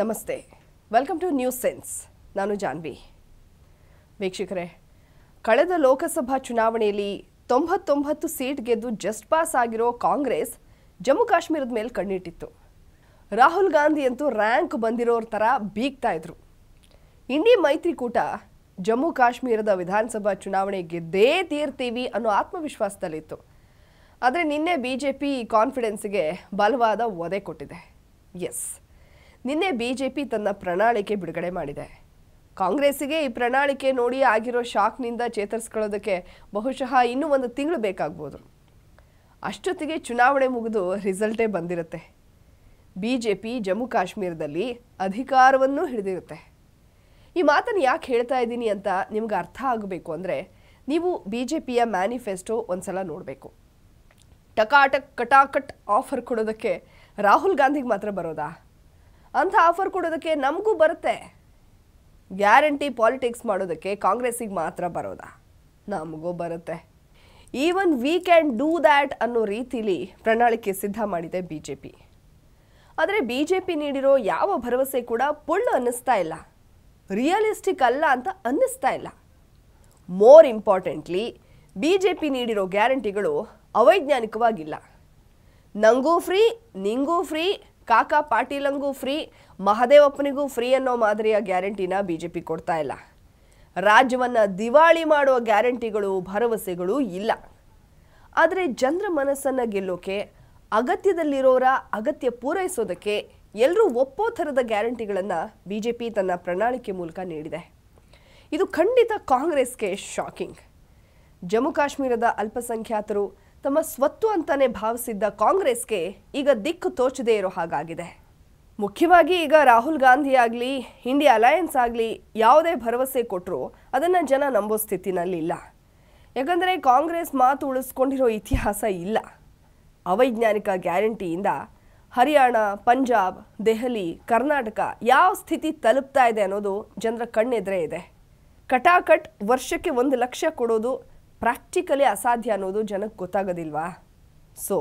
ನಮಸ್ತೆ welcome two news sense ನಾನು ಜಾನ್ವಿ ವೀಕ್ಷಕರೇ ಕಳೆದ ಲೋಕಸಭಾ ಚುನಾವಣೆಯಲ್ಲಿ ತೊಂಬತ್ತೊಂಬತ್ತು ಸೀಟ್ ಗೆದ್ದು ಜಸ್ಟ್ ಪಾಸ್ ಆಗಿರೋ ಕಾಂಗ್ರೆಸ್ ಜಮ್ಮು ಕಾಶ್ಮೀರದ ಮೇಲೆ ಕಣ್ಣಿಟ್ಟಿತ್ತು ರಾಹುಲ್ ಗಾಂಧಿ ಅಂತೂ ರ್ಯಾಂಕ್ ಬಂದಿರೋರ ಥರ ಬೀಗ್ತಾ ಇದ್ರು ಇಂಡಿ ಮೈತ್ರಿಕೂಟ ಜಮ್ಮು ಕಾಶ್ಮೀರದ ವಿಧಾನಸಭಾ ಚುನಾವಣೆ ಗೆದ್ದೇ ತೀರ್ತೀವಿ ಅನ್ನೋ ಆತ್ಮವಿಶ್ವಾಸದಲ್ಲಿತ್ತು ಆದರೆ ನಿನ್ನೆ ಬಿ ಜೆ ಪಿ ಕಾನ್ಫಿಡೆನ್ಸ್ಗೆ ಬಲವಾದ ಒದೆ ಕೊಟ್ಟಿದೆ ಎಸ್ ನಿನ್ನೆ ಬಿಜೆಪಿ ತನ್ನ ಪ್ರಣಾಳಿಕೆ ಬಿಡುಗಡೆ ಮಾಡಿದೆ ಕಾಂಗ್ರೆಸ್ಸಿಗೆ ಈ ಪ್ರಣಾಳಿಕೆ ನೋಡಿ ಆಗಿರೋ ಶಾಕ್ನಿಂದ ಚೇತರಿಸ್ಕೊಳ್ಳೋದಕ್ಕೆ ಬಹುಶಃ ಇನ್ನೂ ಒಂದು ತಿಂಗಳು ಬೇಕಾಗ್ಬೋದು ಅಷ್ಟೊತ್ತಿಗೆ ಚುನಾವಣೆ ಮುಗಿದು ರಿಸಲ್ಟೇ ಬಂದಿರುತ್ತೆ ಬಿ ಜೆ ಪಿ ಜಮ್ಮು ಕಾಶ್ಮೀರದಲ್ಲಿ ಅಧಿಕಾರವನ್ನು ಹಿಡಿದಿರುತ್ತೆ ಈ ಮಾತನ್ನು ಯಾಕೆ ಹೇಳ್ತಾ ಇದ್ದೀನಿ ಅಂತ ನಿಮ್ಗೆ ಅರ್ಥ ಆಗಬೇಕು ಅಂದರೆ ನೀವು ಬಿ ಜೆ ಪಿಯ ಮ್ಯಾನಿಫೆಸ್ಟೋ ಒಂದು ಸಲ ನೋಡಬೇಕು ಟಕಾಟಕ್ ಕಟಾಕಟ್ ಆಫರ್ ಕೊಡೋದಕ್ಕೆ ರಾಹುಲ್ ಗಾಂಧಿಗೆ ಮಾತ್ರ ಬರೋದಾ ಅಂಥ ಆಫರ್ ಕೊಡೋದಕ್ಕೆ ನಮಗೂ ಬರುತ್ತೆ ಗ್ಯಾರಂಟಿ ಪಾಲಿಟಿಕ್ಸ್ ಮಾಡೋದಕ್ಕೆ ಕಾಂಗ್ರೆಸ್ಸಿಗೆ ಮಾತ್ರ ಬರೋದಾ ನಮಗೂ ಬರುತ್ತೆ even we can do that ಅನ್ನೋ ರೀತಿಲಿ ಪ್ರಣಾಳಿಕೆ ಸಿದ್ಧ ಮಾಡಿದೆ ಬಿ ಜೆ ಪಿ ಆದರೆ ಬಿ ಜೆ ಪಿ ನೀಡಿರೋ ಯಾವ ಭರವಸೆ ಕೂಡ ಪುಳ್ಳು ಅನ್ನಿಸ್ತಾ ಇಲ್ಲ ರಿಯಲಿಸ್ಟಿಕ್ ಅಲ್ಲ ಅಂತ ಅನ್ನಿಸ್ತಾ ಇಲ್ಲ more importantly B J P ನೀಡಿರೋ ಗ್ಯಾರಂಟಿಗಳು ಅವೈಜ್ಞಾನಿಕವಾಗಿಲ್ಲ ನನಗೂ ಫ್ರೀ ನಿಂಗೂ ಫ್ರೀ ಕಾಕಾ ಪಾಟೀಲಂಗೂ ಫ್ರೀ ಮಹದೇವಪ್ಪನಿಗೂ ಫ್ರೀ ಅನ್ನೋ ಮಾದರಿಯ ಗ್ಯಾರಂಟಿನ ಬಿಜೆಪಿ ಕೊಡ್ತಾ ಇಲ್ಲ ರಾಜ್ಯವನ್ನು ದಿವಾಳಿ ಮಾಡುವ ಗ್ಯಾರಂಟಿಗಳು ಭರವಸೆಗಳು ಇಲ್ಲ ಆದರೆ ಜನರ ಮನಸ್ಸನ್ನು ಗೆಲ್ಲೋಕೆ ಅಗತ್ಯದಲ್ಲಿರೋರ ಅಗತ್ಯ ಪೂರೈಸೋದಕ್ಕೆ ಎಲ್ಲರೂ ಒಪ್ಪೋ ಥರದ ಗ್ಯಾರಂಟಿಗಳನ್ನು ಬಿ ಜೆ ಪಿ ತನ್ನ ಪ್ರಣಾಳಿಕೆ ಮೂಲಕ ನೀಡಿದೆ ಇದು ಖಂಡಿತ ಕಾಂಗ್ರೆಸ್ಗೆ ಶಾಕಿಂಗ್ ಜಮ್ಮು ಕಾಶ್ಮೀರದ ಅಲ್ಪಸಂಖ್ಯಾತರು ತಮ್ಮ ಸ್ವತ್ತು ಅಂತಾನೆ ಭಾವಿಸಿದ್ದ ಕಾಂಗ್ರೆಸ್ಗೆ ಈಗ ದಿಕ್ಕು ತೋಚದೇ ಇರೋ ಹಾಗಾಗಿದೆ ಮುಖ್ಯವಾಗಿ ಈಗ ರಾಹುಲ್ ಗಾಂಧಿ ಆಗಲಿ ಇಂಡಿಯಾ ಅಲಯನ್ಸ್ ಆಗಲಿ ಯಾವುದೇ ಭರವಸೆ ಕೊಟ್ಟರು ಅದನ್ನು ಜನ ನಂಬೋ ಸ್ಥಿತಿನಲ್ಲಿ ಇಲ್ಲ ಯಾಕಂದರೆ ಕಾಂಗ್ರೆಸ್ ಮಾತು ಉಳಿಸ್ಕೊಂಡಿರೋ ಇತಿಹಾಸ ಇಲ್ಲ ಅವೈಜ್ಞಾನಿಕ ಗ್ಯಾರಂಟಿಯಿಂದ ಹರಿಯಾಣ ಪಂಜಾಬ್ ದೆಹಲಿ ಕರ್ನಾಟಕ ಯಾವ ಸ್ಥಿತಿ ತಲುಪ್ತಾ ಇದೆ ಅನ್ನೋದು ಜನರ ಕಣ್ಣೆದ್ರೆ ಇದೆ ಕಟಾಕಟ್ ವರ್ಷಕ್ಕೆ ಒಂದು ಲಕ್ಷ ಕೊಡೋದು ಪ್ರಾಕ್ಟಿಕಲಿ ಅಸಾಧ್ಯ ಅನ್ನೋದು ಜನಕ್ಕೆ ಗೊತ್ತಾಗೋದಿಲ್ವಾ ಸೊ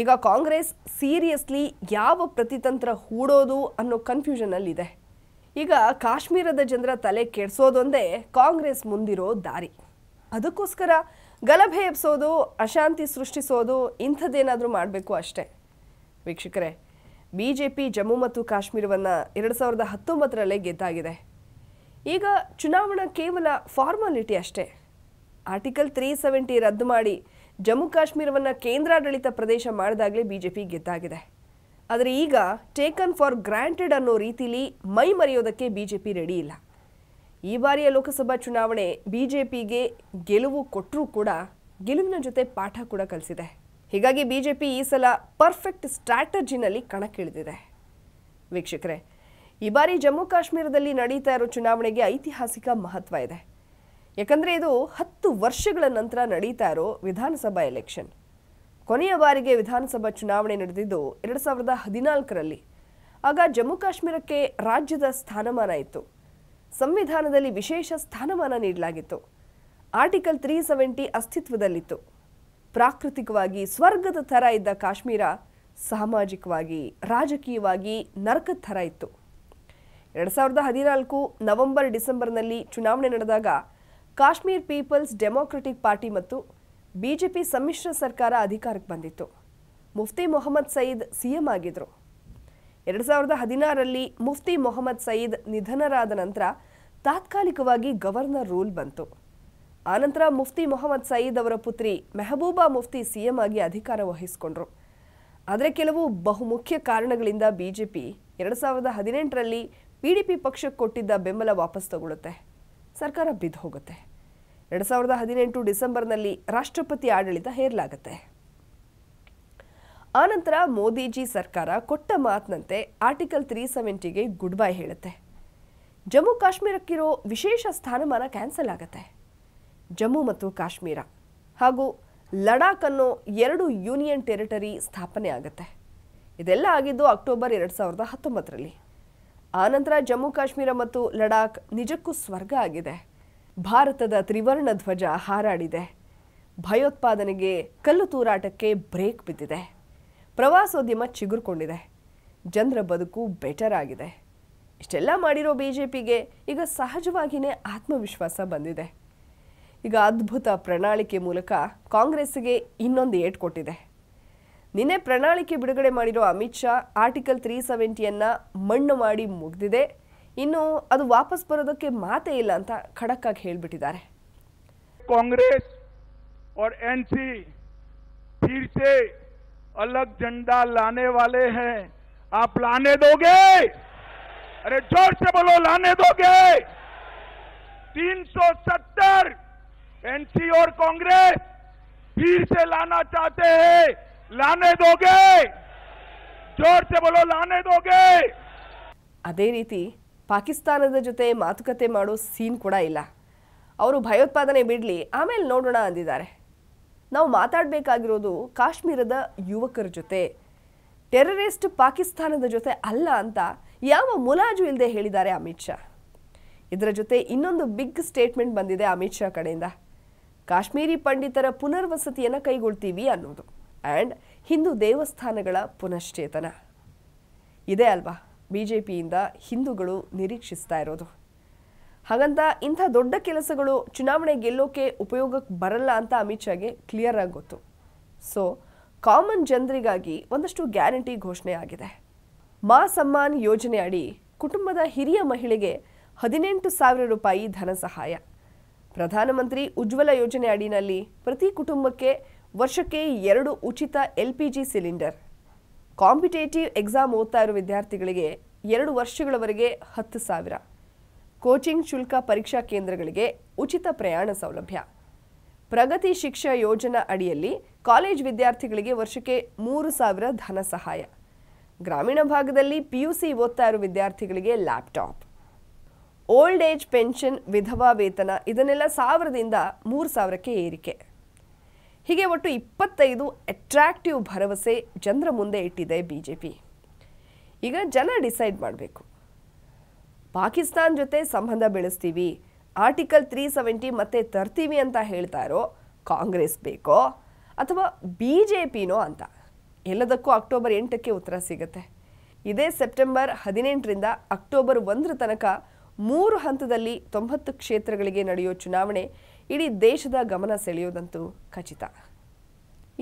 ಈಗ ಕಾಂಗ್ರೆಸ್ ಸೀರಿಯಸ್ಲಿ ಯಾವ ಪ್ರತಿತಂತ್ರ ಹೂಡೋದು ಅನ್ನೋ ಕನ್ಫ್ಯೂಷನಲ್ಲಿದೆ ಈಗ ಕಾಶ್ಮೀರದ ಜನರ ತಲೆ ಕೆಡಿಸೋದೊಂದೇ ಕಾಂಗ್ರೆಸ್ ಮುಂದಿರೋ ದಾರಿ ಅದಕ್ಕೋಸ್ಕರ ಗಲಭೆ ಎಬ್ಸೋದು ಅಶಾಂತಿ ಸೃಷ್ಟಿಸೋದು ಇಂಥದ್ದೇನಾದರೂ ಮಾಡಬೇಕು ಅಷ್ಟೇ ವೀಕ್ಷಕರೇ ಬಿ ಜೆ ಪಿ ಜಮ್ಮು ಮತ್ತು ಕಾಶ್ಮೀರವನ್ನು ಎರಡು ಸಾವಿರದ ಹತ್ತೊಂಬತ್ತರಲ್ಲೇ ಗೆದ್ದಾಗಿದೆ ಈಗ ಚುನಾವಣಾ ಕೇವಲ ಫಾರ್ಮಾಲಿಟಿ ಅಷ್ಟೇ ಆರ್ಟಿಕಲ್ ತ್ರೀ ಸೆವೆಂಟಿ ರದ್ದು ಮಾಡಿ ಜಮ್ಮು ಕಾಶ್ಮೀರವನ್ನು ಕೇಂದ್ರಾಡಳಿತ ಪ್ರದೇಶ ಮಾಡಿದಾಗಲೇ ಬಿಜೆಪಿ ಗೆದ್ದಾಗಿದೆ ಆದರೆ ಈಗ ಟೇಕನ್ ಫಾರ್ ಗ್ರಾಂಟೆಡ್ ಅನ್ನೋ ರೀತಿಲಿ ಮೈ ಮರೆಯೋದಕ್ಕೆ ಬಿಜೆಪಿ ರೆಡಿ ಇಲ್ಲ ಈ ಬಾರಿಯ ಲೋಕಸಭಾ ಚುನಾವಣೆ ಪಿಗೆ ಗೆಲುವು ಕೊಟ್ಟರೂ ಕೂಡ ಗೆಲುವಿನ ಜೊತೆ ಪಾಠ ಕೂಡ ಕಲಿಸಿದೆ ಹೀಗಾಗಿ ಬಿಜೆಪಿ ಈ ಸಲ ಪರ್ಫೆಕ್ಟ್ ಸ್ಟ್ರಾಟಜಿನಲ್ಲಿ ಕಣಕ್ಕಿಳಿದಿದೆ ವೀಕ್ಷಕರೇ ಈ ಬಾರಿ ಜಮ್ಮು ಕಾಶ್ಮೀರದಲ್ಲಿ ನಡೀತಾ ಇರೋ ಚುನಾವಣೆಗೆ ಐತಿಹಾಸಿಕ ಮಹತ್ವ ಇದೆ ಯಾಕಂದರೆ ಇದು ಹತ್ತು ವರ್ಷಗಳ ನಂತರ ನಡೀತಾ ಇರೋ ವಿಧಾನಸಭಾ ಎಲೆಕ್ಷನ್ ಕೊನೆಯ ಬಾರಿಗೆ ವಿಧಾನಸಭಾ ಚುನಾವಣೆ ನಡೆದಿದ್ದು ಎರಡು ಸಾವಿರದ ಹದಿನಾಲ್ಕರಲ್ಲಿ ಆಗ ಜಮ್ಮು ಕಾಶ್ಮೀರಕ್ಕೆ ರಾಜ್ಯದ ಸ್ಥಾನಮಾನ ಇತ್ತು ಸಂವಿಧಾನದಲ್ಲಿ ವಿಶೇಷ ಸ್ಥಾನಮಾನ ನೀಡಲಾಗಿತ್ತು ಆರ್ಟಿಕಲ್ ತ್ರೀ ಸೆವೆಂಟಿ ಅಸ್ತಿತ್ವದಲ್ಲಿತ್ತು ಪ್ರಾಕೃತಿಕವಾಗಿ ಸ್ವರ್ಗದ ಥರ ಇದ್ದ ಕಾಶ್ಮೀರ ಸಾಮಾಜಿಕವಾಗಿ ರಾಜಕೀಯವಾಗಿ ನರಕದ ಥರ ಇತ್ತು ಎರಡು ಸಾವಿರದ ಹದಿನಾಲ್ಕು ನವೆಂಬರ್ ಡಿಸೆಂಬರ್ನಲ್ಲಿ ಚುನಾವಣೆ ನಡೆದಾಗ ಕಾಶ್ಮೀರ್ ಪೀಪಲ್ಸ್ ಡೆಮೋಕ್ರೆಟಿಕ್ ಪಾರ್ಟಿ ಮತ್ತು ಬಿಜೆಪಿ ಸಮ್ಮಿಶ್ರ ಸರ್ಕಾರ ಅಧಿಕಾರಕ್ಕೆ ಬಂದಿತ್ತು ಮುಫ್ತಿ ಮೊಹಮ್ಮದ್ ಸಯೀದ್ ಸಿಎಂ ಆಗಿದ್ರು ಎರಡು ಸಾವಿರದ ಹದಿನಾರರಲ್ಲಿ ಮುಫ್ತಿ ಮೊಹಮ್ಮದ್ ಸಯೀದ್ ನಿಧನರಾದ ನಂತರ ತಾತ್ಕಾಲಿಕವಾಗಿ ಗವರ್ನರ್ ರೂಲ್ ಬಂತು ಆನಂತರ ಮುಫ್ತಿ ಮೊಹಮ್ಮದ್ ಸಯೀದ್ ಅವರ ಪುತ್ರಿ ಮೆಹಬೂಬಾ ಮುಫ್ತಿ ಸಿಎಂ ಆಗಿ ಅಧಿಕಾರ ವಹಿಸಿಕೊಂಡ್ರು ಆದರೆ ಕೆಲವು ಬಹುಮುಖ್ಯ ಕಾರಣಗಳಿಂದ ಬಿಜೆಪಿ ಎರಡು ಸಾವಿರದ ಹದಿನೆಂಟರಲ್ಲಿ ಪಿ ಪಕ್ಷಕ್ಕೆ ಕೊಟ್ಟಿದ್ದ ಬೆಂಬಲ ವಾಪಸ್ ತಗೊಳ್ಳುತ್ತೆ ಸರ್ಕಾರ ಬಿದ್ದು ಹೋಗುತ್ತೆ ಎರಡು ಸಾವಿರದ ಹದಿನೆಂಟು ಡಿಸೆಂಬರ್ನಲ್ಲಿ ರಾಷ್ಟ್ರಪತಿ ಆಡಳಿತ ಹೇರಲಾಗತ್ತೆ ಆನಂತರ ಮೋದಿಜಿ ಸರ್ಕಾರ ಕೊಟ್ಟ ಮಾತಿನಂತೆ ಆರ್ಟಿಕಲ್ ತ್ರೀ ಸೆವೆಂಟಿಗೆ ಗುಡ್ ಬೈ ಹೇಳುತ್ತೆ ಜಮ್ಮು ಕಾಶ್ಮೀರಕ್ಕಿರೋ ವಿಶೇಷ ಸ್ಥಾನಮಾನ ಕ್ಯಾನ್ಸಲ್ ಆಗುತ್ತೆ ಜಮ್ಮು ಮತ್ತು ಕಾಶ್ಮೀರ ಹಾಗೂ ಲಡಾಖ್ ಅನ್ನೋ ಎರಡು ಯೂನಿಯನ್ ಟೆರಿಟರಿ ಸ್ಥಾಪನೆ ಆಗುತ್ತೆ ಇದೆಲ್ಲ ಆಗಿದ್ದು ಅಕ್ಟೋಬರ್ ಎರಡು ಸಾವಿರದ ಹತ್ತೊಂಬತ್ತರಲ್ಲಿ ಆನಂತರ ಜಮ್ಮು ಕಾಶ್ಮೀರ ಮತ್ತು ಲಡಾಖ್ ನಿಜಕ್ಕೂ ಸ್ವರ್ಗ ಆಗಿದೆ ಭಾರತದ ತ್ರಿವರ್ಣ ಧ್ವಜ ಹಾರಾಡಿದೆ ಭಯೋತ್ಪಾದನೆಗೆ ಕಲ್ಲು ತೂರಾಟಕ್ಕೆ ಬ್ರೇಕ್ ಬಿದ್ದಿದೆ ಪ್ರವಾಸೋದ್ಯಮ ಚಿಗುರುಕೊಂಡಿದೆ ಜನರ ಬದುಕು ಬೆಟರ್ ಆಗಿದೆ ಇಷ್ಟೆಲ್ಲ ಮಾಡಿರೋ ಬಿ ಜೆ ಪಿಗೆ ಈಗ ಸಹಜವಾಗಿಯೇ ಆತ್ಮವಿಶ್ವಾಸ ಬಂದಿದೆ ಈಗ ಅದ್ಭುತ ಪ್ರಣಾಳಿಕೆ ಮೂಲಕ ಕಾಂಗ್ರೆಸ್ಗೆ ಇನ್ನೊಂದು ಏಟ್ ಕೊಟ್ಟಿದೆ ನಿನ್ನೆ ಪ್ರಣಾಳಿಕೆ ಬಿಡುಗಡೆ ಮಾಡಿರೋ ಅಮಿತ್ ಶಾ ಆರ್ಟಿಕಲ್ ತ್ರೀ ಸೆವೆಂಟಿಯನ್ನ ಮಣ್ಣು ಮಾಡಿ ಮುಗಿದಿದೆ ಇನ್ನು ಅದು ವಾಪಸ್ ಬರೋದಕ್ಕೆ ಮಾತೇ ಇಲ್ಲ ಅಂತ ಖಡಕ್ ಆಗಿ ಹೇಳಿಬಿಟ್ಟಿದ್ದಾರೆ ಕಾಂಗ್ರೆಸ್ और ಎನ್ ಸಿ से ಲಾನೆ ವಾಲೆ ಹೇ वाले हैं आप लाने दोगे अरे जोर से ಸತ್ತರ್ एनसी और कांग्रेस फिर से लाना चाहते हैं ಲಾನೆ ದೋಗೆ ಜೋರ್ ಬೋಲೋ ಲಾನೆ ದೋಗೆ ಅದೇ ರೀತಿ ಪಾಕಿಸ್ತಾನದ ಜೊತೆ ಮಾತುಕತೆ ಮಾಡೋ ಸೀನ್ ಕೂಡ ಇಲ್ಲ ಅವರು ಭಯೋತ್ಪಾದನೆ ಬಿಡಲಿ ಆಮೇಲೆ ನೋಡೋಣ ಅಂದಿದ್ದಾರೆ ನಾವು ಮಾತಾಡಬೇಕಾಗಿರೋದು ಕಾಶ್ಮೀರದ ಯುವಕರ ಜೊತೆ ಟೆರರಿಸ್ಟ್ ಪಾಕಿಸ್ತಾನದ ಜೊತೆ ಅಲ್ಲ ಅಂತ ಯಾವ ಮುಲಾಜು ಇಲ್ಲದೆ ಹೇಳಿದ್ದಾರೆ ಅಮಿತ್ ಶಾ ಇದರ ಜೊತೆ ಇನ್ನೊಂದು ಬಿಗ್ ಸ್ಟೇಟ್ಮೆಂಟ್ ಬಂದಿದೆ ಅಮಿತ್ ಶಾ ಕಡೆಯಿಂದ ಕಾಶ್ಮೀರಿ ಪಂಡಿತರ ಪುನರ್ವಸತಿಯನ್ನು ಕೈಗೊಳ್ತೀವಿ ಅನ್ನೋದು ಆ್ಯಂಡ್ ಹಿಂದೂ ದೇವಸ್ಥಾನಗಳ ಪುನಶ್ಚೇತನ ಇದೆ ಅಲ್ವಾ ಬಿ ಜೆ ಪಿಯಿಂದ ಹಿಂದೂಗಳು ನಿರೀಕ್ಷಿಸ್ತಾ ಇರೋದು ಹಾಗಂತ ಇಂಥ ದೊಡ್ಡ ಕೆಲಸಗಳು ಚುನಾವಣೆ ಗೆಲ್ಲೋಕೆ ಉಪಯೋಗಕ್ಕೆ ಬರಲ್ಲ ಅಂತ ಅಮಿತ್ ಶಾಗೆ ಕ್ಲಿಯರ್ ಆಗಿ ಗೊತ್ತು ಸೊ ಕಾಮನ್ ಜನರಿಗಾಗಿ ಒಂದಷ್ಟು ಗ್ಯಾರಂಟಿ ಘೋಷಣೆ ಆಗಿದೆ ಮಾ ಸಮ್ಮಾನ್ ಯೋಜನೆ ಅಡಿ ಕುಟುಂಬದ ಹಿರಿಯ ಮಹಿಳೆಗೆ ಹದಿನೆಂಟು ಸಾವಿರ ರೂಪಾಯಿ ಧನ ಸಹಾಯ ಪ್ರಧಾನಮಂತ್ರಿ ಉಜ್ವಲ ಯೋಜನೆ ಅಡಿನಲ್ಲಿ ಪ್ರತಿ ಕುಟುಂಬಕ್ಕೆ ವರ್ಷಕ್ಕೆ ಎರಡು ಉಚಿತ L P G cylinder competitive exam ಓದ್ತಾ ಇರೋ ವಿದ್ಯಾರ್ಥಿಗಳಿಗೆ ಎರಡು ವರ್ಷಗಳವರೆಗೆ ಹತ್ತು ಸಾವಿರ ಕೋಚಿಂಗ್ ಶುಲ್ಕ ಪರೀಕ್ಷಾ ಕೇಂದ್ರಗಳಿಗೆ ಉಚಿತ ಪ್ರಯಾಣ ಸೌಲಭ್ಯ ಪ್ರಗತಿ ಶಿಕ್ಷಾ ಯೋಜನಾ ಅಡಿಯಲ್ಲಿ ಕಾಲೇಜ್ ವಿದ್ಯಾರ್ಥಿಗಳಿಗೆ ವರ್ಷಕ್ಕೆ ಮೂರು ಸಾವಿರ ಧನ ಸಹಾಯ ಗ್ರಾಮೀಣ ಭಾಗದಲ್ಲಿ ಪಿಯುಸಿ ಓದ್ತಾ ಇರೋ ವಿದ್ಯಾರ್ಥಿಗಳಿಗೆ ಲ್ಯಾಪ್ಟಾಪ್ ಓಲ್ಡ್ ಏಜ್ ಪೆನ್ಷನ್ ವಿಧವಾ ವೇತನ ಇದನ್ನೆಲ್ಲ ಸಾವಿರದಿಂದ ಮೂರು ಸಾವಿರಕ್ಕೆ ಏರಿಕೆ ಹೀಗೆ ಒಟ್ಟು ಇಪ್ಪತ್ತೈದು ಅಟ್ರಾಕ್ಟಿವ್ ಭರವಸೆ ಜನರ ಮುಂದೆ ಇಟ್ಟಿದೆ ಬಿ ಜೆ ಪಿ ಈಗ ಜನ ಡಿಸೈಡ್ ಮಾಡಬೇಕು ಪಾಕಿಸ್ತಾನ್ ಜೊತೆ ಸಂಬಂಧ ಬೆಳೆಸ್ತೀವಿ ಆರ್ಟಿಕಲ್ ತ್ರೀ ಸೆವೆಂಟಿ ಮತ್ತೆ ತರ್ತೀವಿ ಅಂತ ಹೇಳ್ತಾರೋ ಕಾಂಗ್ರೆಸ್ ಬೇಕೋ ಅಥವಾ ಬಿ ಜೆ ಪಿನೋ ಅಂತ ಎಲ್ಲದಕ್ಕೂ ಅಕ್ಟೋಬರ್ ಎಂಟಕ್ಕೆ ಉತ್ತರ ಸಿಗುತ್ತೆ ಇದೇ ಸೆಪ್ಟೆಂಬರ್ ಹದಿನೆಂಟರಿಂದ ಅಕ್ಟೋಬರ್ ಒಂದರ ತನಕ ಮೂರು ಹಂತದಲ್ಲಿ ತೊಂಬತ್ತು ಕ್ಷೇತ್ರಗಳಿಗೆ ನಡೆಯೋ ಚುನಾವಣೆ ಇಡೀ ದೇಶದ ಗಮನ ಸೆಳೆಯೋದಂತೂ ಖಚಿತ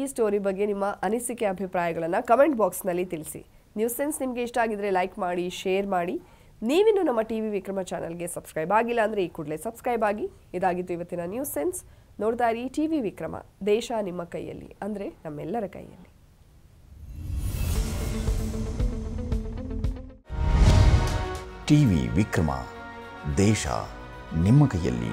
ಈ ಸ್ಟೋರಿ ಬಗ್ಗೆ ನಿಮ್ಮ ಅನಿಸಿಕೆ ಅಭಿಪ್ರಾಯಗಳನ್ನು ಕಮೆಂಟ್ ಬಾಕ್ಸ್ನಲ್ಲಿ ತಿಳಿಸಿ ನ್ಯೂಸ್ ಸೆನ್ಸ್ ನಿಮಗೆ ಇಷ್ಟ ಆಗಿದರೆ ಲೈಕ್ ಮಾಡಿ ಶೇರ್ ಮಾಡಿ ನೀವಿನ್ನು ನಮ್ಮ ಟಿ ವಿ ವಿಕ್ರಮ ಚಾನಲ್ಗೆ ಸಬ್ಸ್ಕ್ರೈಬ್ ಆಗಿಲ್ಲ ಅಂದರೆ ಈ ಕೂಡಲೇ ಸಬ್ಸ್ಕ್ರೈಬ್ ಆಗಿ ಇದಾಗಿತ್ತು ಇವತ್ತಿನ ನ್ಯೂಸ್ ಸೆನ್ಸ್ ನೋಡ್ತಾ ಇರಿ ಟಿ ವಿ ವಿಕ್ರಮ ದೇಶ ನಿಮ್ಮ ಕೈಯಲ್ಲಿ ಅಂದರೆ ನಮ್ಮೆಲ್ಲರ ಕೈಯಲ್ಲಿ ಟಿ ವಿ ವಿಕ್ರಮ ದೇಶ ನಿಮ್ಮ ಕೈಯಲ್ಲಿ